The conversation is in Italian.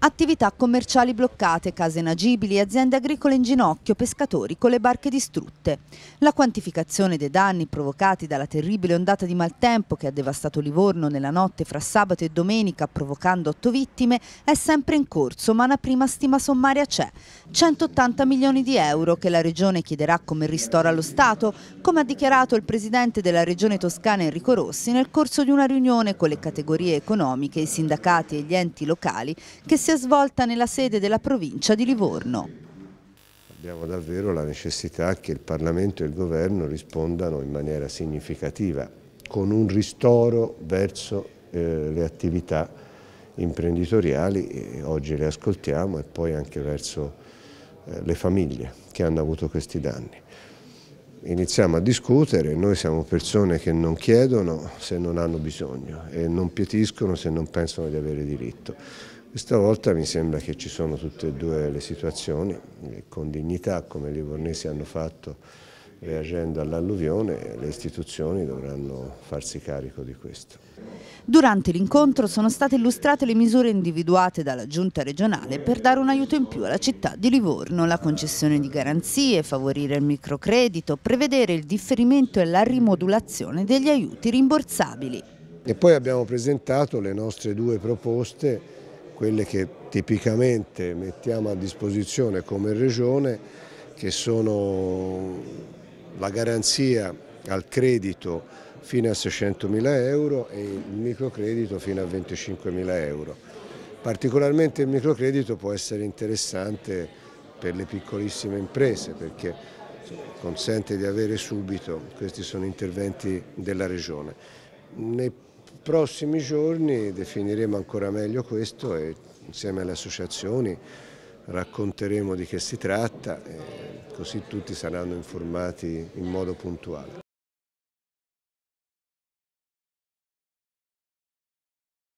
Attività commerciali bloccate, case inagibili, aziende agricole in ginocchio, pescatori con le barche distrutte. La quantificazione dei danni provocati dalla terribile ondata di maltempo che ha devastato Livorno nella notte fra sabato e domenica provocando otto vittime è sempre in corso ma una prima stima sommaria c'è. 180 milioni di euro che la Regione chiederà come ristoro allo Stato, come ha dichiarato il Presidente della Regione Toscana Enrico Rossi nel corso di una riunione con le categorie economiche, i sindacati e gli enti locali che si si è svolta nella sede della provincia di Livorno. Abbiamo davvero la necessità che il Parlamento e il Governo rispondano in maniera significativa, con un ristoro verso eh, le attività imprenditoriali, oggi le ascoltiamo, e poi anche verso eh, le famiglie che hanno avuto questi danni iniziamo a discutere, noi siamo persone che non chiedono se non hanno bisogno e non pietiscono se non pensano di avere diritto. Questa volta mi sembra che ci sono tutte e due le situazioni, eh, con dignità come i livornesi hanno fatto reagendo all'alluvione, le istituzioni dovranno farsi carico di questo. Durante l'incontro sono state illustrate le misure individuate dalla Giunta regionale per dare un aiuto in più alla città di Livorno, la concessione di garanzie, favorire il microcredito, prevedere il differimento e la rimodulazione degli aiuti rimborsabili. E poi abbiamo presentato le nostre due proposte quelle che tipicamente mettiamo a disposizione come regione, che sono la garanzia al credito fino a 600.000 euro e il microcredito fino a 25.000 euro. Particolarmente il microcredito può essere interessante per le piccolissime imprese perché consente di avere subito, questi sono interventi della Regione. Ne prossimi giorni definiremo ancora meglio questo e insieme alle associazioni racconteremo di che si tratta, così tutti saranno informati in modo puntuale.